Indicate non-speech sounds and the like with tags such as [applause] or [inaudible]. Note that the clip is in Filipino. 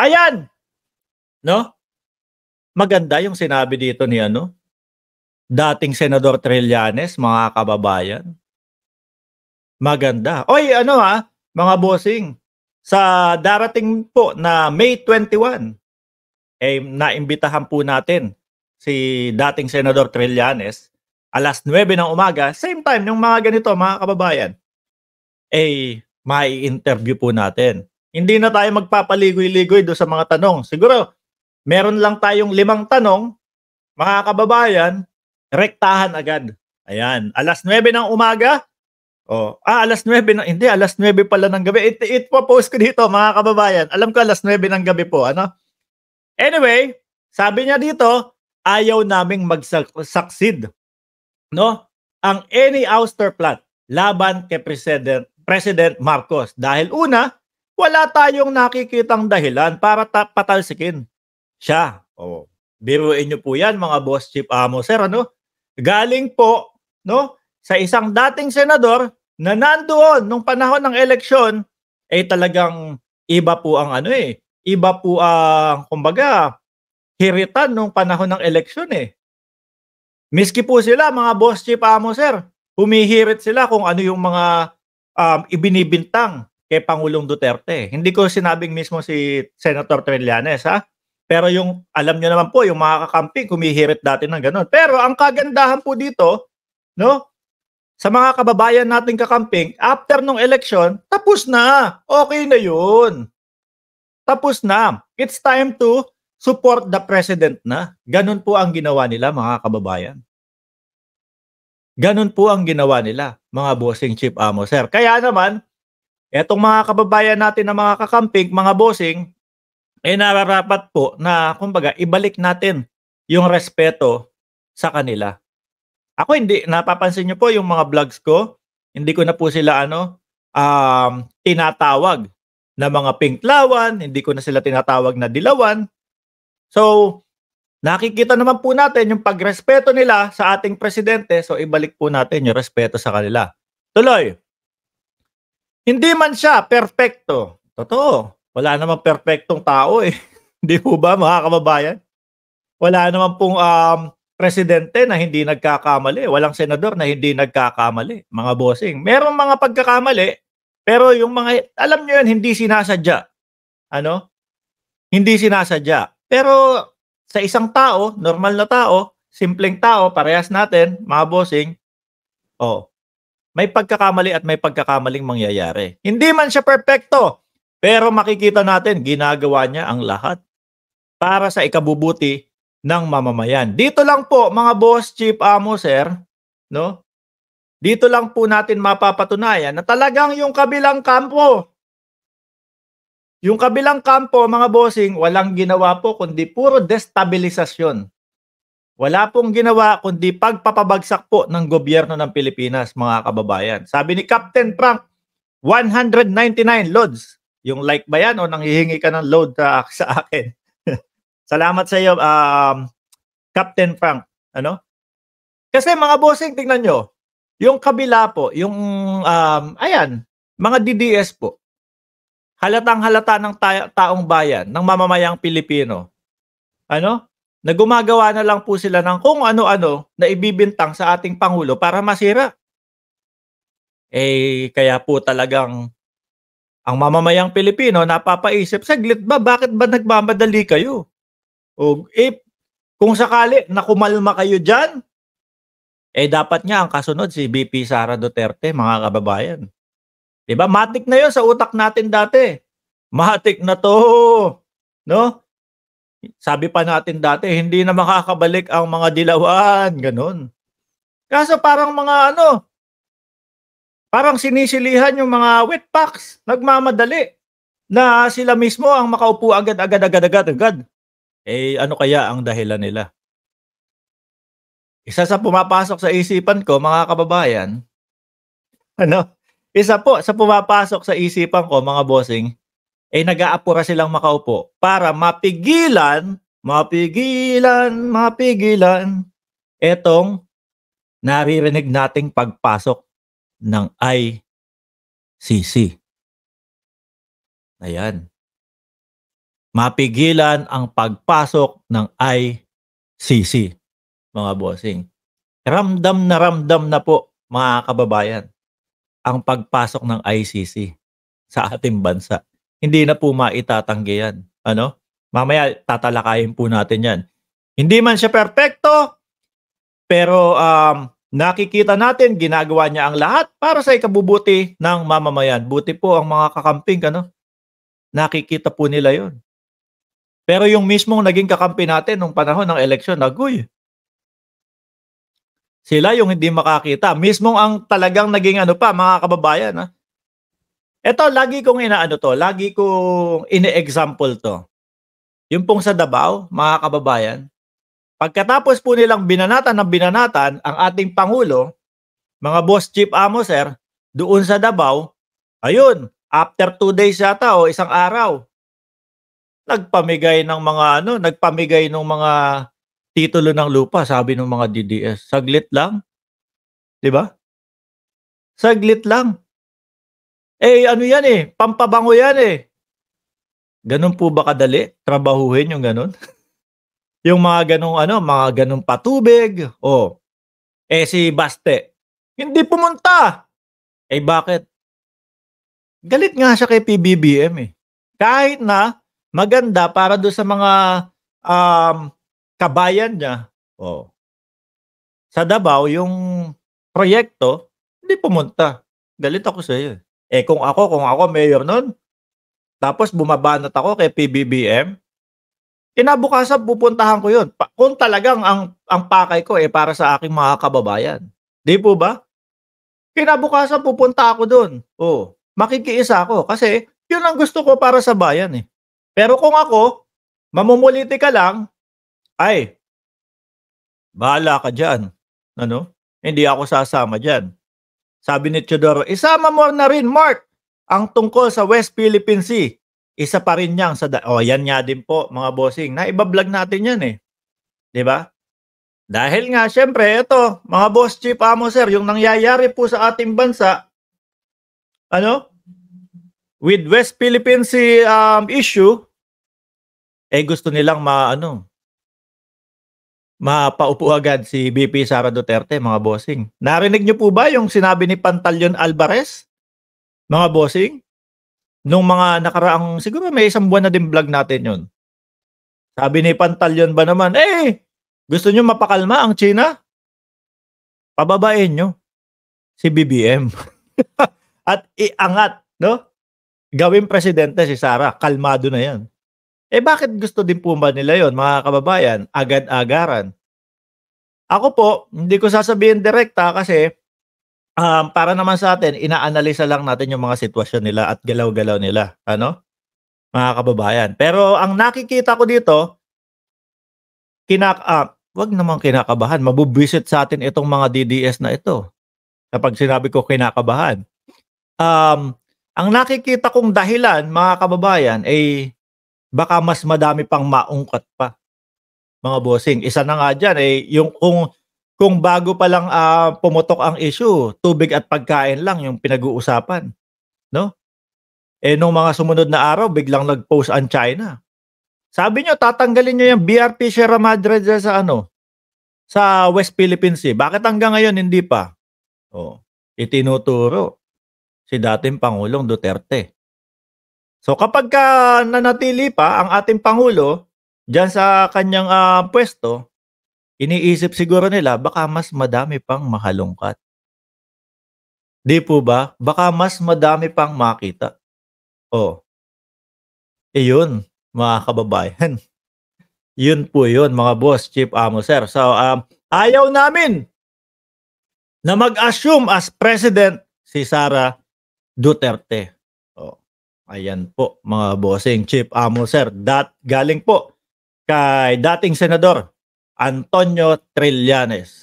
Ayan! No? Maganda yung sinabi dito ni ano, dating Senador Trillanes, mga kababayan. Maganda. Oy, ano ha, mga bossing, sa darating po na May 21, eh, naimbitahan po natin si dating Senador Trillanes alas 9 ng umaga, same time, yung mga ganito, mga kababayan, eh, mai-interview po natin hindi na tayo magpapaligoy-ligoy do sa mga tanong. Siguro, meron lang tayong limang tanong, mga kababayan, rektahan agad. Ayan, alas 9 ng umaga. Oh, ah, alas 9 ng hindi, alas 9 pala ng gabi. It, it po post ko dito, mga kababayan. Alam ko alas 9 ng gabi po, ano? Anyway, sabi niya dito, ayaw naming mag-succeed. No? Ang any ouster plot laban kay President, President Marcos. Dahil una, wala tayong nakikitang dahilan para ta- patalsikin siya. O, biruin niyo po yan mga boss chief amo sir ano? Galing po no sa isang dating senador na nandoon nung panahon ng eleksyon ay eh, talagang iba po ang ano eh. Iba po ang uh, kumbaga hiritan nung panahon ng eleksyon eh. Miski po sila mga boss chief amo sir, humihirit sila kung ano yung mga um, ibinibintang kay Pangulong Duterte. Hindi ko sinabing mismo si Senator Trillanes, ha? Pero yung, alam niyo naman po, yung mga kakamping kumihirit dati ng ganun. Pero ang kagandahan po dito, no? Sa mga kababayan nating kakamping, after nung election, tapos na. Okay na yun. Tapos na. It's time to support the president na. Ganun po ang ginawa nila, mga kababayan. Ganun po ang ginawa nila, mga bossing Chief Amo, sir. Kaya naman, Etong mga kababayan natin na mga kakamping, mga bossing, ay eh, nararapat po na kumbaga ibalik natin yung respeto sa kanila. Ako hindi napapansin niyo po yung mga vlogs ko, hindi ko na po sila ano um, tinatawag na mga pinklawan, hindi ko na sila tinatawag na dilawan. So, nakikita naman po natin yung pagrespeto nila sa ating presidente, so ibalik po natin yung respeto sa kanila. Tuloy, hindi man siya perpekto. Totoo. Wala namang perpektong tao eh. [laughs] Hindi po ba mga kababayan? Wala naman pong um, presidente na hindi nagkakamali. Walang senador na hindi nagkakamali. Mga bossing. Merong mga pagkakamali, pero yung mga, alam nyo yun, hindi sinasadya. Ano? Hindi sinasadya. Pero sa isang tao, normal na tao, simpleng tao, parehas natin, mga bossing, oh, may pagkakamali at may pagkakamaling mangyayari. Hindi man siya perpekto, pero makikita natin ginagawa niya ang lahat para sa ikabubuti ng mamamayan. Dito lang po mga boss, chief amo, sir, no? Dito lang po natin mapapatunayan na talagang yung kabilang kampo, yung kabilang kampo, mga bossing, walang ginawa po kundi puro destabilisasyon wala pong ginawa kundi pagpapabagsak po ng gobyerno ng Pilipinas, mga kababayan. Sabi ni Captain Frank, 199 loads. Yung like ba yan o nanghihingi ka ng load uh, [laughs] sa akin? Salamat sa iyo, um, Captain Frank. Ano? Kasi mga bossing, tingnan nyo, yung kabila po, yung, um, ayan, mga DDS po, halatang halata ng ta- taong bayan, ng mamamayang Pilipino, ano? na gumagawa na lang po sila ng kung ano-ano na ibibintang sa ating Pangulo para masira. Eh, kaya po talagang ang mamamayang Pilipino napapaisip, saglit ba, bakit ba nagmamadali kayo? O, eh, kung sakali na kumalma kayo dyan, eh dapat nga ang kasunod si BP Sara Duterte, mga kababayan. 'Di ba? Matik na 'yon sa utak natin dati. Matik na 'to. No? Sabi pa natin dati, hindi na makakabalik ang mga dilawan, ganun. Kaso parang mga ano, parang sinisilihan yung mga wet packs, nagmamadali na sila mismo ang makaupo agad-agad agad-agad agad. Eh ano kaya ang dahilan nila? Isa sa pumapasok sa isipan ko, mga kababayan, ano? Isa po sa pumapasok sa isipan ko, mga bossing, eh nag-aapura silang makaupo para mapigilan, mapigilan, mapigilan etong naririnig nating pagpasok ng ICC. Ayan. Mapigilan ang pagpasok ng ICC, mga bossing. Ramdam na ramdam na po, mga kababayan, ang pagpasok ng ICC sa ating bansa hindi na po maitatanggi yan. Ano? Mamaya tatalakayin po natin yan. Hindi man siya perpekto, pero um, nakikita natin ginagawa niya ang lahat para sa ikabubuti ng mamamayan. Buti po ang mga kakamping, ano? Nakikita po nila yon. Pero yung mismong naging kakampi natin nung panahon ng eleksyon, naguy. Sila yung hindi makakita. Mismong ang talagang naging ano pa, mga kababayan, ha? Ito, lagi kong inaano to, lagi kong ine-example to. Yung pong sa Dabao, mga kababayan, pagkatapos po nilang binanatan ng binanatan ang ating Pangulo, mga boss Chief Amo, sir, doon sa Dabao, ayun, after two days yata o isang araw, nagpamigay ng mga ano, nagpamigay ng mga titulo ng lupa, sabi ng mga DDS. Saglit lang. 'Di ba? Saglit lang. Eh, ano yan eh, pampabango yan eh. Ganun po ba kadali? Trabahuhin yung ganun? [laughs] yung mga ganung ano, mga ganung patubig. Oh. Eh si Baste, hindi pumunta. Eh bakit? Galit nga siya kay PBBM eh. Kahit na maganda para do sa mga um, kabayan niya. Oh. Sa Davao, yung proyekto, hindi pumunta. Galit ako sa iyo. Eh. Eh kung ako, kung ako mayor noon, tapos bumabanat ako kay PBBM, kinabukasan pupuntahan ko yun. Pa- kung talagang ang, ang pakay ko eh para sa aking mga kababayan. Di po ba? Kinabukasan pupunta ako doon. Oo. Oh, makikiisa ako kasi yun ang gusto ko para sa bayan eh. Pero kung ako, mamumuliti ka lang, ay, bahala ka dyan. Ano? Hindi ako sasama dyan. Sabi ni Teodoro, isama mo na rin, Mark, ang tungkol sa West Philippine Sea. Isa pa rin niyang sa... O, oh, yan nga din po, mga bossing. Naibablog natin yan eh. ba? Diba? Dahil nga, syempre, ito, mga boss chief amo sir, yung nangyayari po sa ating bansa, ano? With West Philippine Sea um, issue, eh gusto nilang maano, mapaupo agad si BP Sara Duterte, mga bossing. Narinig niyo po ba yung sinabi ni Pantalyon Alvarez, mga bossing? Nung mga nakaraang, siguro may isang buwan na din vlog natin yon. Sabi ni Pantalyon ba naman, eh, gusto niyo mapakalma ang China? Pababain niyo si BBM. [laughs] At iangat, no? Gawin presidente si Sara, kalmado na yan. Eh bakit gusto din po ba nila yon mga kababayan? Agad-agaran. Ako po, hindi ko sasabihin direkta kasi um, para naman sa atin, inaanalisa lang natin yung mga sitwasyon nila at galaw-galaw nila. Ano? Mga kababayan. Pero ang nakikita ko dito, kinak uh, ah, wag naman kinakabahan. Mabubwisit sa atin itong mga DDS na ito. Kapag sinabi ko kinakabahan. Um, ang nakikita kong dahilan, mga kababayan, ay eh, baka mas madami pang maungkat pa. Mga bossing, isa na nga dyan, eh, yung kung, kung bago pa lang uh, ah, pumotok ang issue, tubig at pagkain lang yung pinag-uusapan. No? Eh, nung mga sumunod na araw, biglang nag-post ang China. Sabi nyo, tatanggalin nyo yung BRP Sierra Madre sa ano? Sa West Philippines Sea. Bakit hanggang ngayon hindi pa? Oh, itinuturo si dating Pangulong Duterte. So kapag ka nanatili pa ang ating Pangulo dyan sa kanyang uh, pwesto, iniisip siguro nila baka mas madami pang mahalungkat. Di po ba? Baka mas madami pang makita. Oh. Iyon, eh, e mga kababayan. [laughs] yun po yun, mga boss, chief amo, sir. So, um, ayaw namin na mag-assume as president si Sara Duterte. Ayan po, mga bossing Chief Amo Sir. Dat, galing po kay dating Senador Antonio Trillanes.